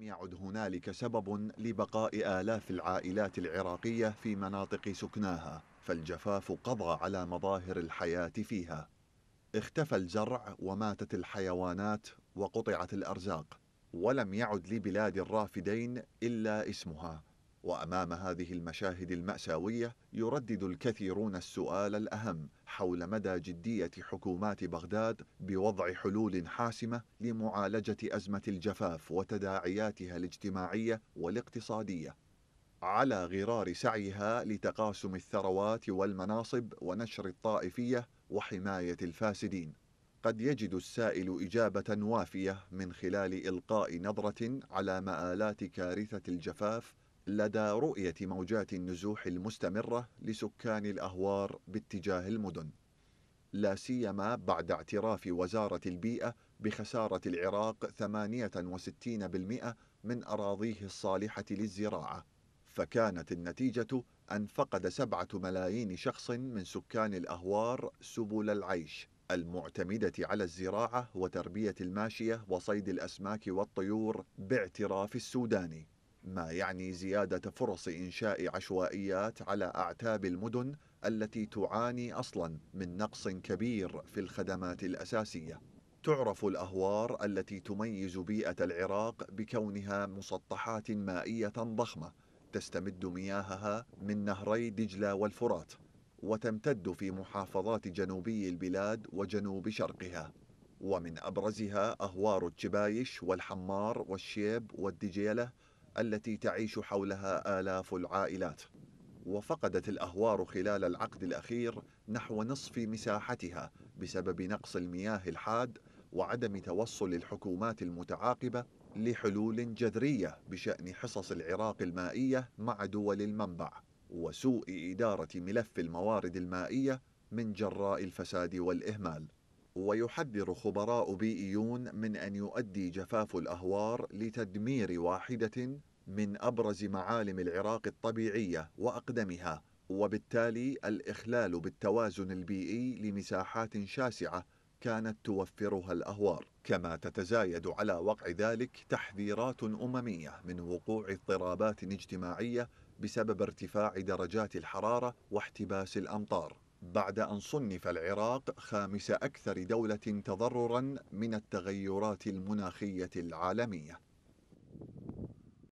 لم يعد هنالك سبب لبقاء آلاف العائلات العراقية في مناطق سكناها فالجفاف قضى على مظاهر الحياة فيها اختفى الزرع وماتت الحيوانات وقطعت الأرزاق ولم يعد لبلاد الرافدين إلا اسمها وأمام هذه المشاهد المأساوية يردد الكثيرون السؤال الأهم حول مدى جدية حكومات بغداد بوضع حلول حاسمة لمعالجة أزمة الجفاف وتداعياتها الاجتماعية والاقتصادية على غرار سعيها لتقاسم الثروات والمناصب ونشر الطائفية وحماية الفاسدين قد يجد السائل إجابة وافية من خلال إلقاء نظرة على مآلات كارثة الجفاف لدى رؤية موجات النزوح المستمرة لسكان الأهوار باتجاه المدن لا سيما بعد اعتراف وزارة البيئة بخسارة العراق 68% من أراضيه الصالحة للزراعة فكانت النتيجة أن فقد سبعة ملايين شخص من سكان الأهوار سبل العيش المعتمدة على الزراعة وتربية الماشية وصيد الأسماك والطيور باعتراف السوداني ما يعني زيادة فرص إنشاء عشوائيات على أعتاب المدن التي تعاني أصلا من نقص كبير في الخدمات الأساسية تعرف الأهوار التي تميز بيئة العراق بكونها مسطحات مائية ضخمة تستمد مياهها من نهري دجلة والفرات وتمتد في محافظات جنوبي البلاد وجنوب شرقها ومن أبرزها أهوار التشبايش والحمار والشيب والدجيلة التي تعيش حولها آلاف العائلات وفقدت الأهوار خلال العقد الأخير نحو نصف مساحتها بسبب نقص المياه الحاد وعدم توصل الحكومات المتعاقبة لحلول جذرية بشأن حصص العراق المائية مع دول المنبع وسوء إدارة ملف الموارد المائية من جراء الفساد والإهمال ويحذر خبراء بيئيون من أن يؤدي جفاف الأهوار لتدمير واحدة من أبرز معالم العراق الطبيعية وأقدمها وبالتالي الإخلال بالتوازن البيئي لمساحات شاسعة كانت توفرها الأهوار كما تتزايد على وقع ذلك تحذيرات أممية من وقوع اضطرابات اجتماعية بسبب ارتفاع درجات الحرارة واحتباس الأمطار بعد أن صنف العراق خامس أكثر دولة تضررا من التغيرات المناخية العالمية